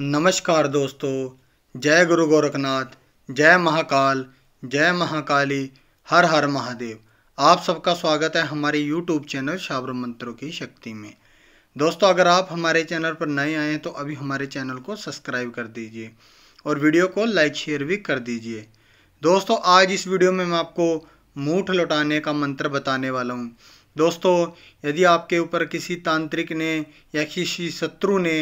नमस्कार दोस्तों जय गुरु गोरखनाथ जय महाकाल जय महाकाली हर हर महादेव आप सबका स्वागत है हमारे YouTube चैनल शाबर मंत्रों की शक्ति में दोस्तों अगर आप हमारे चैनल पर नए आए हैं तो अभी हमारे चैनल को सब्सक्राइब कर दीजिए और वीडियो को लाइक शेयर भी कर दीजिए दोस्तों आज इस वीडियो में मैं आपको मूठ लौटाने का मंत्र बताने वाला हूँ दोस्तों यदि आपके ऊपर किसी तांत्रिक ने या किसी शत्रु ने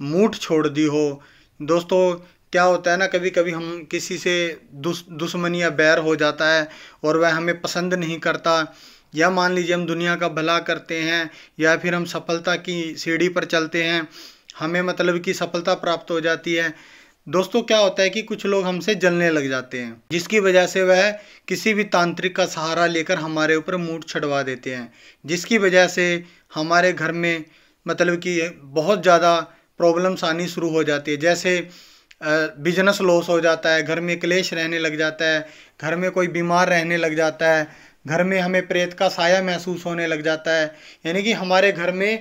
मूठ छोड़ दी हो दोस्तों क्या होता है ना कभी कभी हम किसी से दुश्मन दुश्मनी या बैर हो जाता है और वह हमें पसंद नहीं करता या मान लीजिए हम दुनिया का भला करते हैं या फिर हम सफलता की सीढ़ी पर चलते हैं हमें मतलब कि सफलता प्राप्त हो जाती है दोस्तों क्या होता है कि कुछ लोग हमसे जलने लग जाते हैं जिसकी वजह से वह किसी भी तांत्रिक का सहारा लेकर हमारे ऊपर मूड छड़वा देते हैं जिसकी वजह से हमारे घर में मतलब कि बहुत ज़्यादा प्रॉब्लम्स आनी शुरू हो जाती है जैसे बिजनेस लॉस हो जाता है घर में क्लेश रहने लग जाता है घर में कोई बीमार रहने लग जाता है घर में हमें प्रेत का साया महसूस होने लग जाता है यानी कि हमारे घर में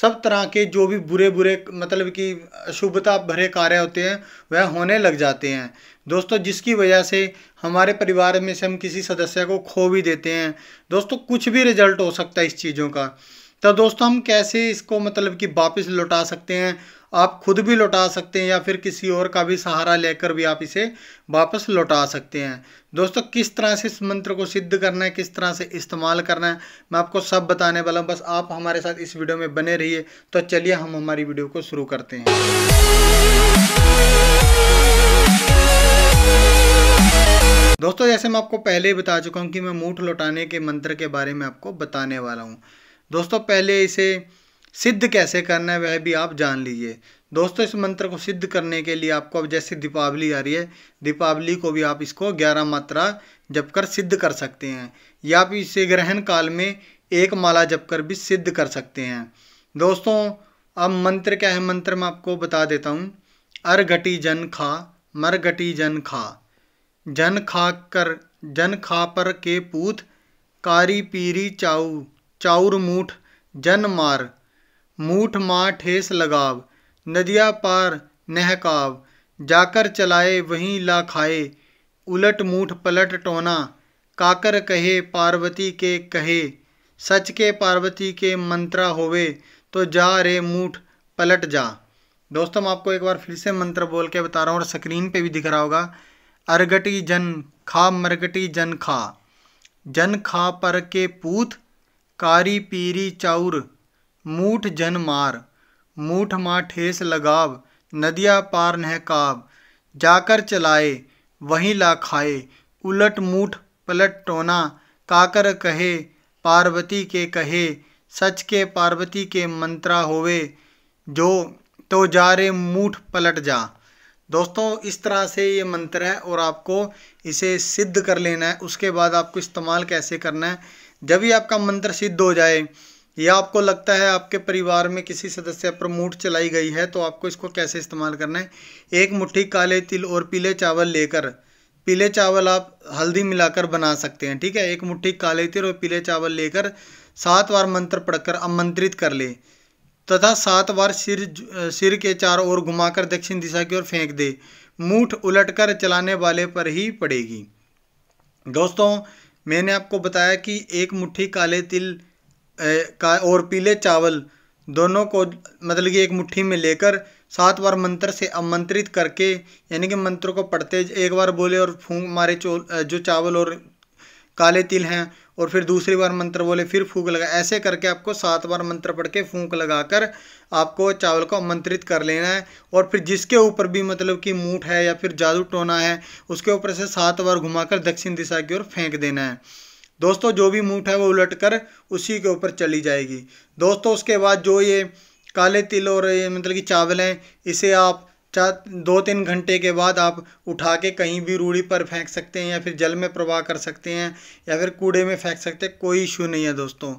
सब तरह के जो भी बुरे बुरे मतलब कि अशुभता भरे कार्य होते हैं वह होने लग जाते हैं दोस्तों जिसकी वजह से हमारे परिवार में से हम किसी सदस्य को खो भी देते हैं दोस्तों कुछ भी रिजल्ट हो सकता है इस चीज़ों का तो दोस्तों हम कैसे इसको मतलब कि वापस लौटा सकते हैं आप खुद भी लौटा सकते हैं या फिर किसी और का भी सहारा लेकर भी आप इसे वापस लौटा सकते हैं दोस्तों किस तरह से इस मंत्र को सिद्ध करना है किस तरह से इस्तेमाल करना है मैं आपको सब बताने वाला हूँ बस आप हमारे साथ इस वीडियो में बने रहिए तो चलिए हम हमारी वीडियो को शुरू करते हैं दोस्तों जैसे मैं आपको पहले ही बता चुका हूँ कि मैं मूठ लौटाने के मंत्र के बारे में आपको बताने वाला हूँ दोस्तों पहले इसे सिद्ध कैसे करना है वह भी आप जान लीजिए दोस्तों इस मंत्र को सिद्ध करने के लिए आपको अब जैसे दीपावली आ रही है दीपावली को भी आप इसको ग्यारह मात्रा जप कर सिद्ध कर सकते हैं या आप इसे ग्रहण काल में एक माला जप कर भी सिद्ध कर सकते हैं दोस्तों अब मंत्र क्या है मंत्र मैं आपको बता देता हूँ घटी जन खा मर घटी जन खा जन खा कर जन खा पर के पूत कारी पीरी चाऊ चाउर मूठ जन मार मूठ माँ ठेस लगाव नदिया पार नहकाव जाकर चलाए वहीं ला खाए उलट मूठ पलट टोना काकर कहे पार्वती के कहे सच के पार्वती के मंत्रा होवे तो जा रे मूठ पलट जा दोस्तों मैं आपको एक बार फिर से मंत्र बोल के बता रहा हूँ और स्क्रीन पे भी दिख रहा होगा अरगटी जन खा मरगटी जन खा जन खा पर के पूथ कारी पीरी चाउर मूठ जन मार मूठ माँ ठेस लगाव नदिया पार नहकाव जाकर चलाए वहीं ला खाए उलट मूठ पलट टोना काकर कहे पार्वती के कहे सच के पार्वती के मंत्रा होवे जो तो जारे मूठ पलट जा दोस्तों इस तरह से ये मंत्र है और आपको इसे सिद्ध कर लेना है उसके बाद आपको इस्तेमाल कैसे करना है जब ही आपका मंत्र सिद्ध हो जाए या आपको लगता है आपके परिवार में किसी सदस्य पर मूठ चलाई गई है तो आपको इसको कैसे इस्तेमाल करना है एक मुट्ठी काले तिल और पीले चावल लेकर पीले चावल आप हल्दी मिलाकर बना सकते हैं ठीक है एक मुट्ठी काले तिल और पीले चावल लेकर सात बार मंत्र पढ़कर आमंत्रित कर ले तथा सात बार सिर सिर के चार ओर घुमाकर दक्षिण दिशा की ओर फेंक दे मूठ उलटकर चलाने वाले पर ही पड़ेगी दोस्तों मैंने आपको बताया कि एक मुट्ठी काले तिल का और पीले चावल दोनों को मतलब कि एक मुट्ठी में लेकर सात बार मंत्र से आमंत्रित करके यानी कि मंत्र को पढ़ते एक बार बोले और फूंक मारे जो चावल और काले तिल हैं और फिर दूसरी बार मंत्र बोले फिर फूंक लगा ऐसे करके आपको सात बार मंत्र पढ़ के फूंक लगाकर आपको चावल को आमंत्रित कर लेना है और फिर जिसके ऊपर भी मतलब कि मूठ है या फिर जादू टोना है उसके ऊपर से सात बार घुमाकर दक्षिण दिशा की ओर फेंक देना है दोस्तों जो भी मूठ है वो उलट कर उसी के ऊपर चली जाएगी दोस्तों उसके बाद जो ये काले तिल और ये मतलब कि चावल हैं इसे आप चार दो तीन घंटे के बाद आप उठा के कहीं भी रूढ़ी पर फेंक सकते हैं या फिर जल में प्रवाह कर सकते हैं या फिर कूड़े में फेंक सकते हैं कोई इशू नहीं है दोस्तों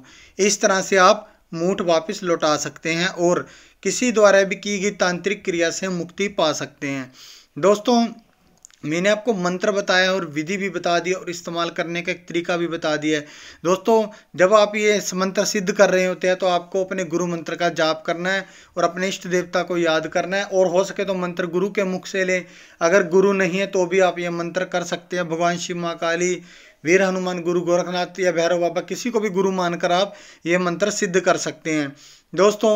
इस तरह से आप मूठ वापस लौटा सकते हैं और किसी द्वारा भी की गई तांत्रिक क्रिया से मुक्ति पा सकते हैं दोस्तों मैंने आपको मंत्र बताया और विधि भी बता दी और इस्तेमाल करने का एक तरीका भी बता दिया है दोस्तों जब आप ये मंत्र सिद्ध कर रहे होते हैं तो आपको अपने गुरु मंत्र का जाप करना है और अपने इष्ट देवता को याद करना है और हो सके तो मंत्र गुरु के मुख से लें अगर गुरु नहीं है तो भी आप ये मंत्र कर सकते हैं भगवान शिव माँ काली वीर हनुमान गुरु गोरखनाथ या भैरव बाबा किसी को भी गुरु मानकर आप ये मंत्र सिद्ध कर सकते हैं दोस्तों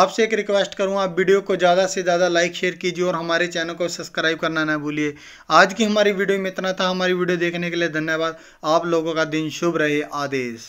आपसे एक रिक्वेस्ट करूँ आप वीडियो को ज़्यादा से ज़्यादा लाइक शेयर कीजिए और हमारे चैनल को सब्सक्राइब करना ना भूलिए आज की हमारी वीडियो में इतना था हमारी वीडियो देखने के लिए धन्यवाद आप लोगों का दिन शुभ रहे आदेश